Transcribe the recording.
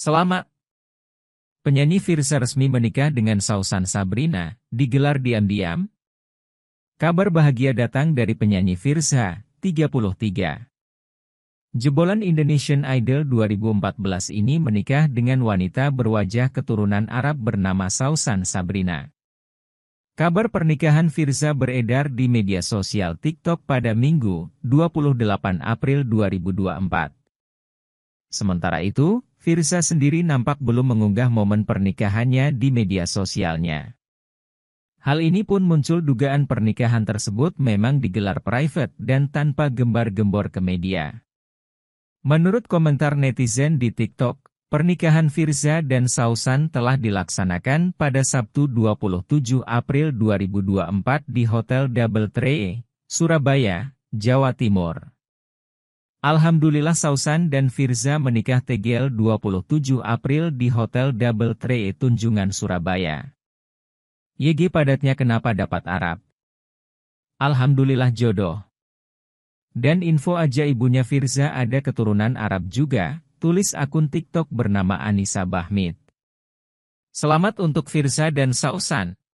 Selamat. Penyanyi Firza resmi menikah dengan Sausan Sabrina, digelar diam-diam. Kabar bahagia datang dari penyanyi Firza, 33. Jebolan Indonesian Idol 2014 ini menikah dengan wanita berwajah keturunan Arab bernama Sausan Sabrina. Kabar pernikahan Firza beredar di media sosial TikTok pada Minggu, 28 April 2024. Sementara itu, Firza sendiri nampak belum mengunggah momen pernikahannya di media sosialnya. Hal ini pun muncul dugaan pernikahan tersebut memang digelar private dan tanpa gembar-gembor ke media. Menurut komentar netizen di TikTok, pernikahan Firza dan Sausan telah dilaksanakan pada Sabtu 27 April 2024 di Hotel Double Tree, Surabaya, Jawa Timur. Alhamdulillah Sausan dan Firza menikah tegel 27 April di Hotel Double Tree Tunjungan Surabaya. YG padatnya kenapa dapat Arab? Alhamdulillah jodoh. Dan info aja ibunya Firza ada keturunan Arab juga, tulis akun TikTok bernama Anissa Bahmid. Selamat untuk Firza dan Sausan.